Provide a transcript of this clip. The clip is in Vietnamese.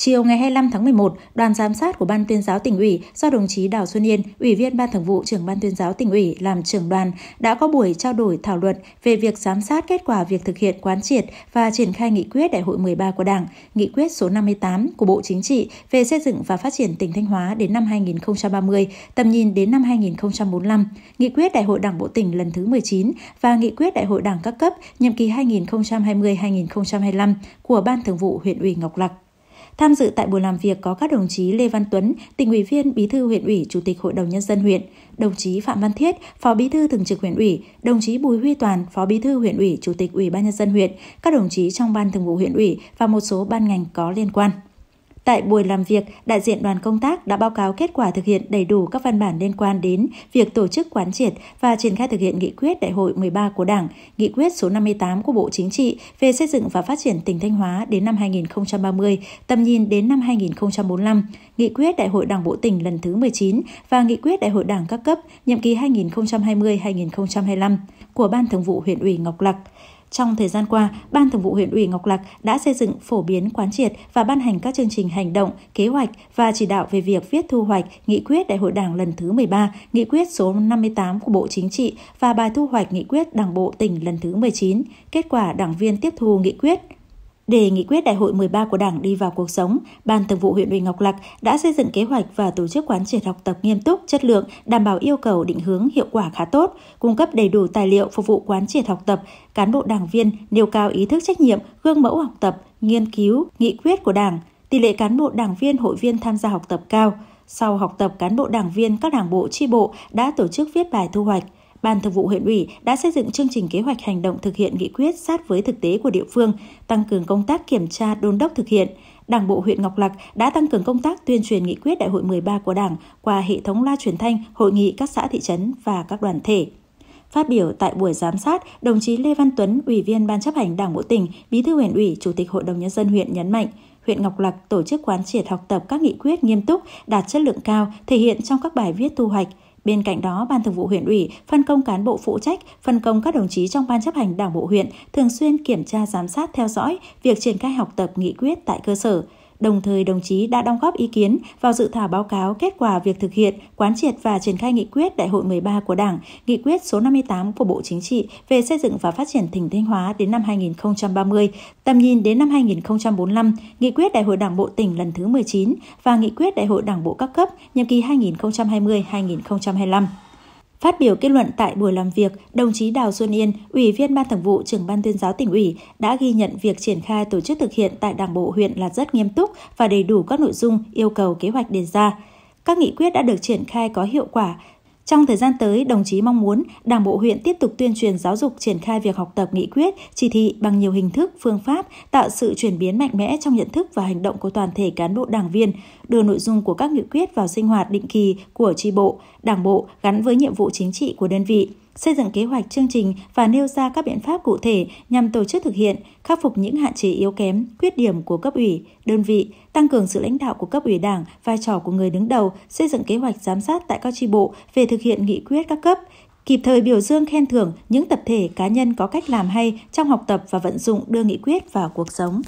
Chiều ngày 25 tháng 11, đoàn giám sát của Ban tuyên giáo tỉnh ủy do đồng chí Đào Xuân Yên, Ủy viên Ban Thường vụ trưởng Ban tuyên giáo tỉnh ủy làm trưởng đoàn đã có buổi trao đổi thảo luận về việc giám sát kết quả việc thực hiện quán triệt và triển khai nghị quyết Đại hội 13 của Đảng, nghị quyết số 58 của Bộ Chính trị về xây dựng và phát triển tỉnh Thanh Hóa đến năm 2030, tầm nhìn đến năm 2045, nghị quyết Đại hội Đảng bộ tỉnh lần thứ 19 và nghị quyết Đại hội Đảng các cấp nhiệm kỳ 2020-2025 của Ban Thường vụ huyện ủy Ngọc Lặc. Tham dự tại buổi làm việc có các đồng chí Lê Văn Tuấn, tỉnh ủy viên, bí thư huyện ủy, chủ tịch Hội đồng nhân dân huyện, đồng chí Phạm Văn Thiết, phó bí thư thường trực huyện ủy, đồng chí Bùi Huy Toàn, phó bí thư huyện ủy, chủ tịch Ủy ban nhân dân huyện, các đồng chí trong ban thường vụ huyện ủy và một số ban ngành có liên quan. Tại buổi làm việc, đại diện đoàn công tác đã báo cáo kết quả thực hiện đầy đủ các văn bản liên quan đến việc tổ chức quán triệt và triển khai thực hiện nghị quyết Đại hội 13 của Đảng, nghị quyết số 58 của Bộ Chính trị về xây dựng và phát triển tỉnh Thanh Hóa đến năm 2030, tầm nhìn đến năm 2045, nghị quyết Đại hội Đảng bộ tỉnh lần thứ 19 và nghị quyết Đại hội Đảng các cấp nhiệm kỳ 2020-2025 của Ban Thường vụ huyện ủy Ngọc Lặc. Trong thời gian qua, Ban Thường vụ huyện ủy Ngọc Lặc đã xây dựng, phổ biến, quán triệt và ban hành các chương trình hành động, kế hoạch và chỉ đạo về việc viết thu hoạch nghị quyết Đại hội Đảng lần thứ 13, nghị quyết số 58 của Bộ Chính trị và bài thu hoạch nghị quyết Đảng bộ tỉnh lần thứ 19, kết quả đảng viên tiếp thu nghị quyết để nghị quyết đại hội 13 của Đảng đi vào cuộc sống, Ban Thường vụ huyện ủy Ngọc Lặc đã xây dựng kế hoạch và tổ chức quán triệt học tập nghiêm túc, chất lượng, đảm bảo yêu cầu định hướng hiệu quả khá tốt, cung cấp đầy đủ tài liệu phục vụ quán triệt học tập, cán bộ đảng viên nêu cao ý thức trách nhiệm, gương mẫu học tập, nghiên cứu nghị quyết của Đảng, tỷ lệ cán bộ đảng viên hội viên tham gia học tập cao. Sau học tập cán bộ đảng viên các đảng bộ chi bộ đã tổ chức viết bài thu hoạch Ban Thường vụ huyện ủy đã xây dựng chương trình kế hoạch hành động thực hiện nghị quyết sát với thực tế của địa phương, tăng cường công tác kiểm tra đôn đốc thực hiện. Đảng bộ huyện Ngọc Lặc đã tăng cường công tác tuyên truyền nghị quyết Đại hội 13 của Đảng qua hệ thống loa truyền thanh, hội nghị các xã thị trấn và các đoàn thể. Phát biểu tại buổi giám sát, đồng chí Lê Văn Tuấn, Ủy viên Ban chấp hành Đảng bộ tỉnh, Bí thư huyện ủy, Chủ tịch Hội đồng nhân dân huyện nhấn mạnh, huyện Ngọc Lặc tổ chức quán triệt học tập các nghị quyết nghiêm túc, đạt chất lượng cao, thể hiện trong các bài viết thu hoạch – Bên cạnh đó, Ban Thường vụ huyện ủy phân công cán bộ phụ trách, phân công các đồng chí trong ban chấp hành Đảng bộ huyện thường xuyên kiểm tra giám sát theo dõi việc triển khai học tập nghị quyết tại cơ sở Đồng thời, đồng chí đã đóng góp ý kiến vào dự thảo báo cáo kết quả việc thực hiện, quán triệt và triển khai nghị quyết Đại hội 13 của Đảng, nghị quyết số 58 của Bộ Chính trị về xây dựng và phát triển tỉnh Thanh Hóa đến năm 2030, tầm nhìn đến năm 2045, nghị quyết Đại hội Đảng bộ tỉnh lần thứ 19 và nghị quyết Đại hội Đảng bộ các cấp nhiệm kỳ 2020-2025. Phát biểu kết luận tại buổi làm việc, đồng chí Đào Xuân Yên, Ủy viên Ban Thường vụ Trưởng Ban Tuyên giáo tỉnh ủy đã ghi nhận việc triển khai tổ chức thực hiện tại Đảng bộ huyện là rất nghiêm túc và đầy đủ các nội dung yêu cầu kế hoạch đề ra. Các nghị quyết đã được triển khai có hiệu quả, trong thời gian tới, đồng chí mong muốn Đảng bộ huyện tiếp tục tuyên truyền giáo dục triển khai việc học tập nghị quyết, chỉ thị bằng nhiều hình thức, phương pháp, tạo sự chuyển biến mạnh mẽ trong nhận thức và hành động của toàn thể cán bộ đảng viên, đưa nội dung của các nghị quyết vào sinh hoạt định kỳ của tri bộ, đảng bộ gắn với nhiệm vụ chính trị của đơn vị xây dựng kế hoạch chương trình và nêu ra các biện pháp cụ thể nhằm tổ chức thực hiện, khắc phục những hạn chế yếu kém, khuyết điểm của cấp ủy, đơn vị, tăng cường sự lãnh đạo của cấp ủy Đảng, vai trò của người đứng đầu, xây dựng kế hoạch giám sát tại các tri bộ về thực hiện nghị quyết các cấp, kịp thời biểu dương khen thưởng những tập thể cá nhân có cách làm hay trong học tập và vận dụng đưa nghị quyết vào cuộc sống.